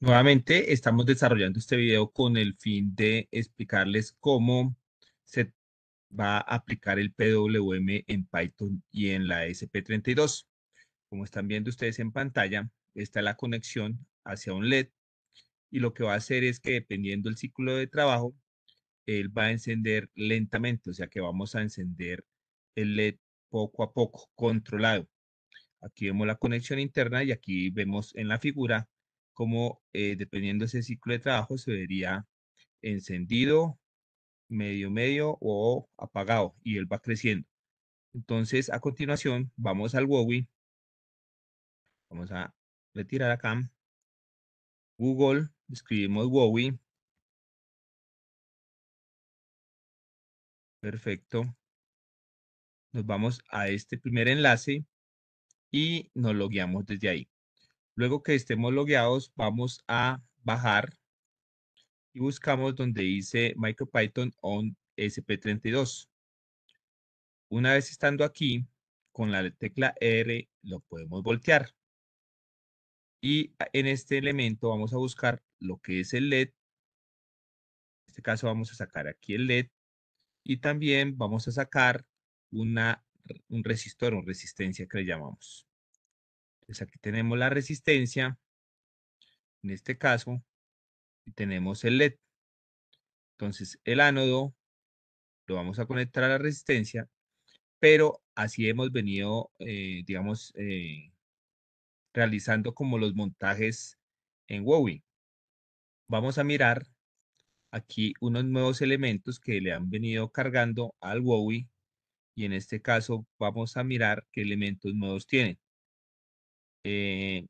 Nuevamente estamos desarrollando este video con el fin de explicarles cómo se va a aplicar el PWM en Python y en la SP32. Como están viendo ustedes en pantalla, está la conexión hacia un LED y lo que va a hacer es que dependiendo del ciclo de trabajo, él va a encender lentamente, o sea que vamos a encender el LED poco a poco, controlado. Aquí vemos la conexión interna y aquí vemos en la figura como eh, dependiendo de ese ciclo de trabajo se vería encendido, medio medio o apagado y él va creciendo. Entonces a continuación vamos al Wowi, vamos a retirar acá, Google, escribimos Wowi, perfecto, nos vamos a este primer enlace y nos guiamos desde ahí. Luego que estemos logueados, vamos a bajar y buscamos donde dice MicroPython on SP32. Una vez estando aquí, con la tecla R lo podemos voltear. Y en este elemento vamos a buscar lo que es el LED. En este caso vamos a sacar aquí el LED. Y también vamos a sacar una, un resistor, una resistencia que le llamamos. Entonces aquí tenemos la resistencia, en este caso, y tenemos el LED. Entonces el ánodo lo vamos a conectar a la resistencia, pero así hemos venido, eh, digamos, eh, realizando como los montajes en Huawei. Vamos a mirar aquí unos nuevos elementos que le han venido cargando al Huawei y en este caso vamos a mirar qué elementos nuevos tienen. Eh,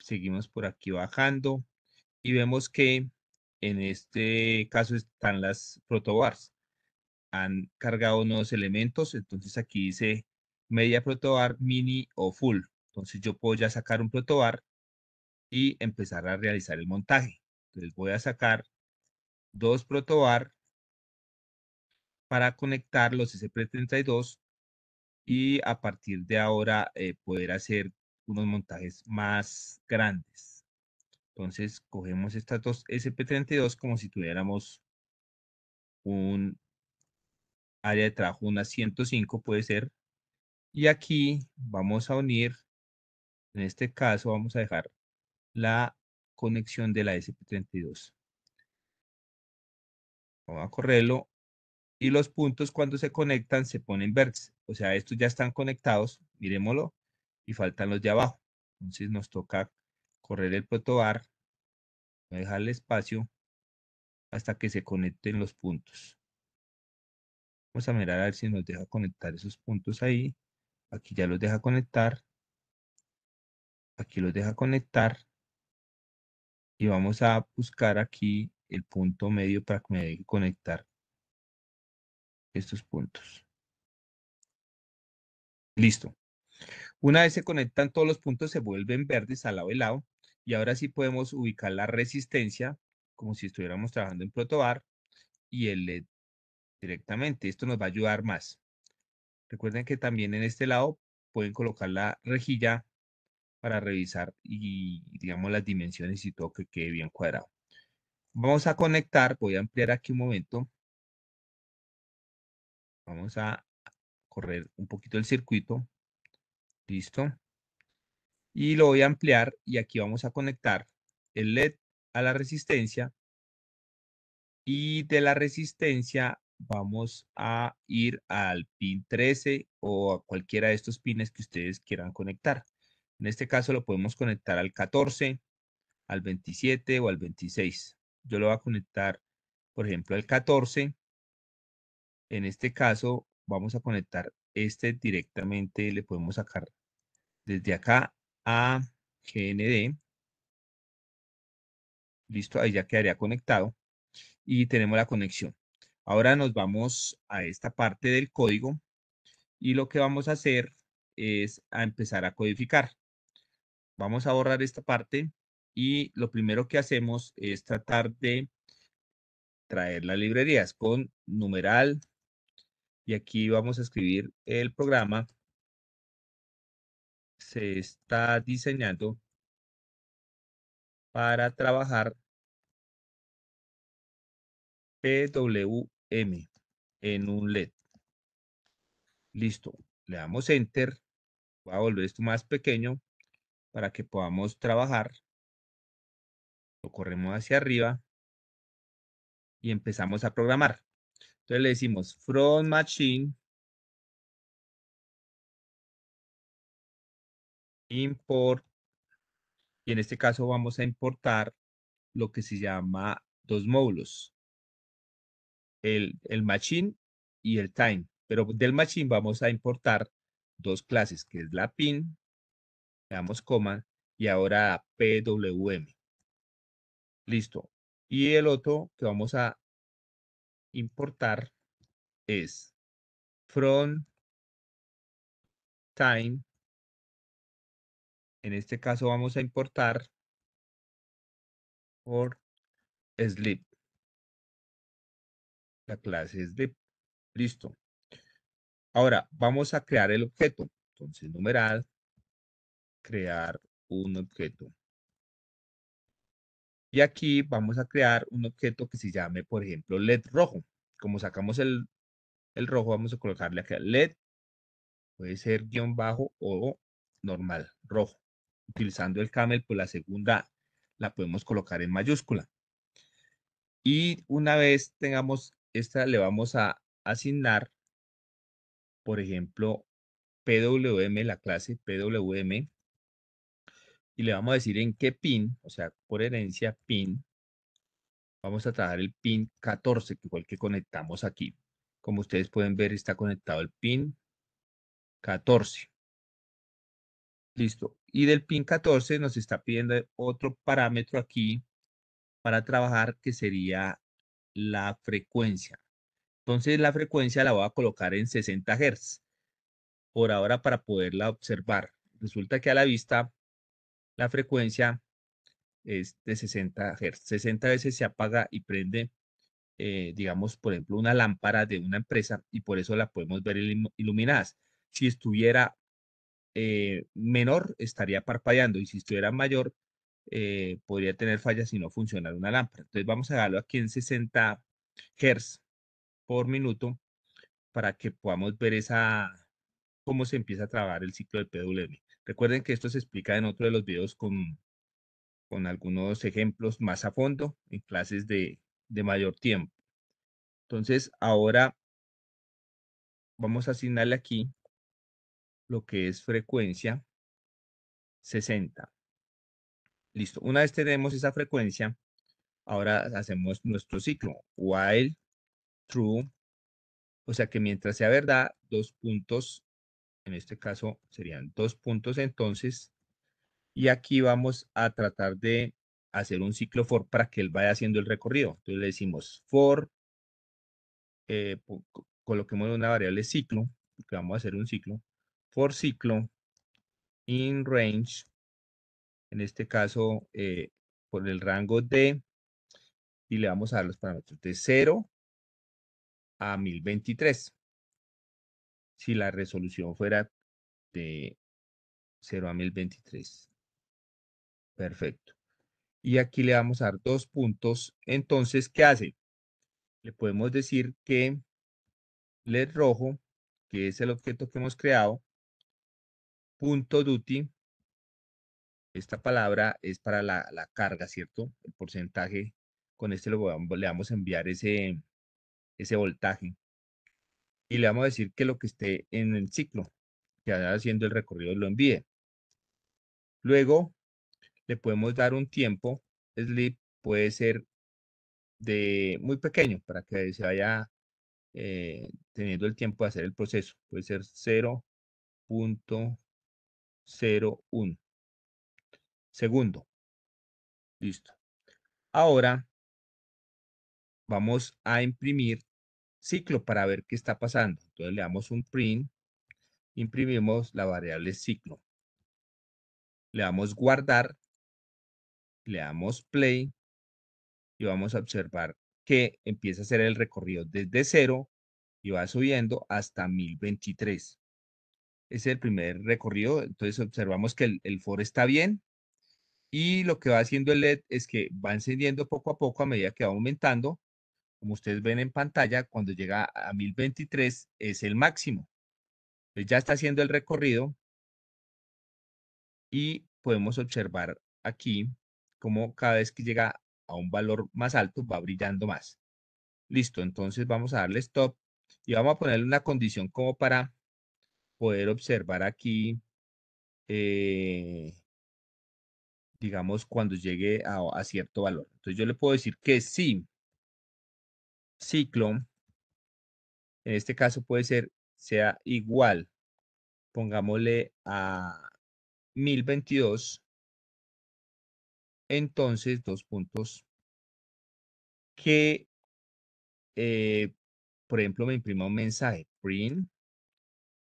seguimos por aquí bajando y vemos que en este caso están las protobars. Han cargado nuevos elementos, entonces aquí dice media protobar, mini o full. Entonces yo puedo ya sacar un protobar y empezar a realizar el montaje. Entonces voy a sacar dos protobar para conectar los SP32 y a partir de ahora eh, poder hacer unos montajes más grandes. Entonces cogemos estas dos SP32 como si tuviéramos un área de trabajo, una 105 puede ser. Y aquí vamos a unir, en este caso vamos a dejar la conexión de la SP32. Vamos a correrlo. Y los puntos cuando se conectan se ponen verdes. O sea, estos ya están conectados. Miremoslo y faltan los de abajo. Entonces nos toca correr el protobar, dejarle espacio hasta que se conecten los puntos. Vamos a mirar a ver si nos deja conectar esos puntos ahí. Aquí ya los deja conectar. Aquí los deja conectar. Y vamos a buscar aquí el punto medio para que me deje conectar estos puntos. Listo. Una vez se conectan todos los puntos, se vuelven verdes al lado y lado. Y ahora sí podemos ubicar la resistencia, como si estuviéramos trabajando en protobar, y el LED directamente. Esto nos va a ayudar más. Recuerden que también en este lado pueden colocar la rejilla para revisar y, digamos, las dimensiones y todo que quede bien cuadrado. Vamos a conectar, voy a ampliar aquí un momento. Vamos a correr un poquito el circuito Listo. Y lo voy a ampliar y aquí vamos a conectar el LED a la resistencia. Y de la resistencia vamos a ir al pin 13 o a cualquiera de estos pines que ustedes quieran conectar. En este caso lo podemos conectar al 14, al 27 o al 26. Yo lo voy a conectar, por ejemplo, al 14. En este caso vamos a conectar este directamente, le podemos sacar desde acá a GND. Listo, ahí ya quedaría conectado y tenemos la conexión. Ahora nos vamos a esta parte del código y lo que vamos a hacer es a empezar a codificar. Vamos a borrar esta parte y lo primero que hacemos es tratar de traer las librerías con numeral y aquí vamos a escribir el programa se está diseñando para trabajar PWM en un LED. Listo. Le damos Enter. Voy a volver esto más pequeño para que podamos trabajar. Lo corremos hacia arriba y empezamos a programar. Entonces le decimos Front Machine import, y en este caso vamos a importar lo que se llama dos módulos, el, machine y el time. Pero del machine vamos a importar dos clases, que es la pin, le damos coma, y ahora PWM. Listo. Y el otro que vamos a importar es from time en este caso vamos a importar por slip. La clase de Listo. Ahora vamos a crear el objeto. Entonces, numeral, crear un objeto. Y aquí vamos a crear un objeto que se llame, por ejemplo, LED rojo. Como sacamos el, el rojo, vamos a colocarle acá LED. Puede ser guión bajo o normal, rojo utilizando el camel, pues la segunda la podemos colocar en mayúscula. Y una vez tengamos esta, le vamos a asignar, por ejemplo, PWM, la clase PWM, y le vamos a decir en qué pin, o sea, por herencia pin, vamos a trabajar el pin 14, que igual que conectamos aquí. Como ustedes pueden ver, está conectado el pin 14. Listo. Y del pin 14 nos está pidiendo otro parámetro aquí para trabajar que sería la frecuencia. Entonces la frecuencia la voy a colocar en 60 Hz por ahora para poderla observar. Resulta que a la vista la frecuencia es de 60 Hz. 60 veces se apaga y prende, eh, digamos, por ejemplo, una lámpara de una empresa y por eso la podemos ver iluminadas. Si estuviera eh, menor estaría parpadeando y si estuviera mayor eh, podría tener fallas y no funcionar una lámpara. Entonces vamos a darlo aquí en 60 Hz por minuto para que podamos ver esa cómo se empieza a trabajar el ciclo del PWM. Recuerden que esto se explica en otro de los videos con, con algunos ejemplos más a fondo en clases de, de mayor tiempo. Entonces ahora vamos a asignarle aquí lo que es frecuencia 60. Listo. Una vez tenemos esa frecuencia, ahora hacemos nuestro ciclo. While, true. O sea que mientras sea verdad, dos puntos, en este caso serían dos puntos entonces. Y aquí vamos a tratar de hacer un ciclo for para que él vaya haciendo el recorrido. Entonces le decimos for, eh, coloquemos una variable ciclo, porque vamos a hacer un ciclo por ciclo in range, en este caso eh, por el rango de, y le vamos a dar los parámetros de 0 a 1023. Si la resolución fuera de 0 a 1023. Perfecto. Y aquí le vamos a dar dos puntos. Entonces, ¿qué hace? Le podemos decir que LED rojo, que es el objeto que hemos creado, punto duty, esta palabra es para la, carga, ¿cierto? El porcentaje, con este le vamos a enviar ese, ese voltaje. Y le vamos a decir que lo que esté en el ciclo, que vaya haciendo el recorrido, lo envíe. Luego, le podemos dar un tiempo, sleep puede ser de muy pequeño, para que se vaya eh, teniendo el tiempo de hacer el proceso. Puede ser 0. 1. Segundo. Listo. Ahora vamos a imprimir ciclo para ver qué está pasando. Entonces le damos un print, imprimimos la variable ciclo. Le damos guardar, le damos play y vamos a observar que empieza a hacer el recorrido desde cero y va subiendo hasta 1023 es el primer recorrido, entonces observamos que el, el for está bien y lo que va haciendo el LED es que va encendiendo poco a poco a medida que va aumentando. Como ustedes ven en pantalla, cuando llega a 1023 es el máximo. Entonces ya está haciendo el recorrido y podemos observar aquí cómo cada vez que llega a un valor más alto va brillando más. Listo, entonces vamos a darle stop y vamos a ponerle una condición como para poder observar aquí, eh, digamos, cuando llegue a, cierto valor. Entonces yo le puedo decir que si ciclo, en este caso puede ser, sea igual, pongámosle a 1022, entonces dos puntos que, eh, por ejemplo, me imprima un mensaje, print,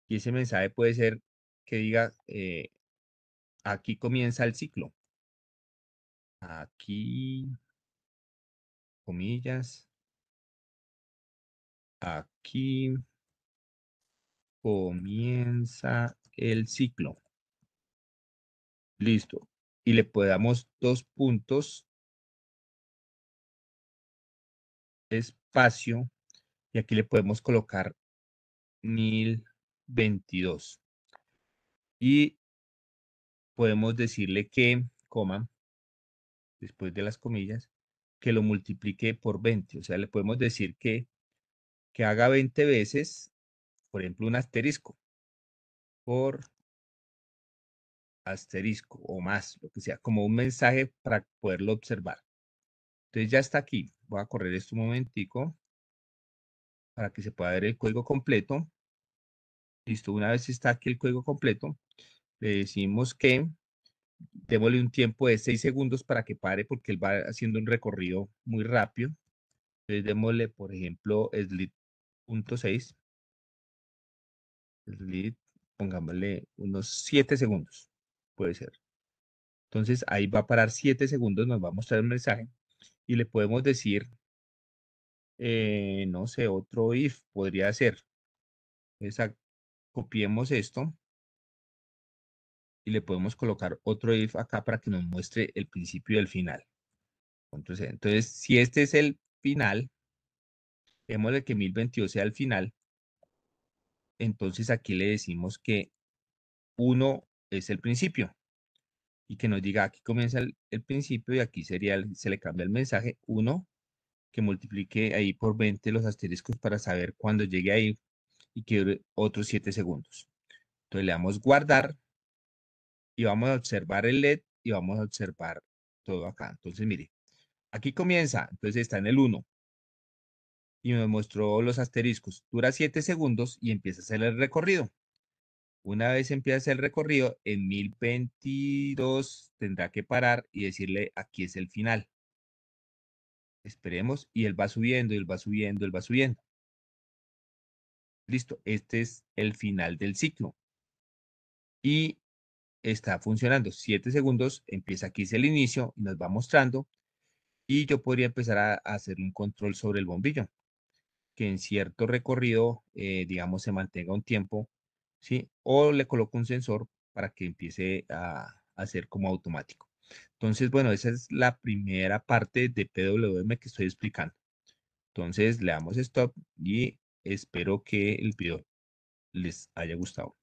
y ese mensaje puede ser que diga, eh, aquí comienza el ciclo. Aquí, comillas. Aquí comienza el ciclo. Listo. Y le podamos dos puntos espacio y aquí le podemos colocar mil 22. Y podemos decirle que, coma, después de las comillas, que lo multiplique por 20. O sea, le podemos decir que, que haga 20 veces, por ejemplo, un asterisco. Por asterisco o más, lo que sea, como un mensaje para poderlo observar. Entonces ya está aquí. Voy a correr esto un momentico para que se pueda ver el código completo. Listo, una vez está aquí el código completo, le decimos que démosle un tiempo de 6 segundos para que pare porque él va haciendo un recorrido muy rápido. Entonces démosle, por ejemplo, slit.6. Slit, pongámosle unos 7 segundos, puede ser. Entonces ahí va a parar 7 segundos, nos va a mostrar el mensaje y le podemos decir, eh, no sé, otro if podría ser. Exacto copiemos esto y le podemos colocar otro if acá para que nos muestre el principio y el final. Entonces, entonces si este es el final, vemos que 1022 sea el final, entonces aquí le decimos que 1 es el principio y que nos diga aquí comienza el, principio y aquí sería se le cambia el mensaje 1 que multiplique ahí por 20 los asteriscos para saber cuando llegue ahí y que dure otros 7 segundos. Entonces le damos guardar y vamos a observar el LED y vamos a observar todo acá. Entonces, mire, aquí comienza, entonces está en el 1 y me mostró los asteriscos. Dura 7 segundos y empieza a hacer el recorrido. Una vez empieza el recorrido, en 1022 tendrá que parar y decirle aquí es el final. Esperemos y él va subiendo, él va subiendo, él va subiendo. Listo, este es el final del ciclo. Y está funcionando. Siete segundos, empieza aquí es el inicio, y nos va mostrando. Y yo podría empezar a, hacer un control sobre el bombillo. Que en cierto recorrido, eh, digamos, se mantenga un tiempo. ¿sí? O le coloco un sensor para que empiece a, hacer como automático. Entonces, bueno, esa es la primera parte de PWM que estoy explicando. Entonces le damos stop y Espero que el video les haya gustado.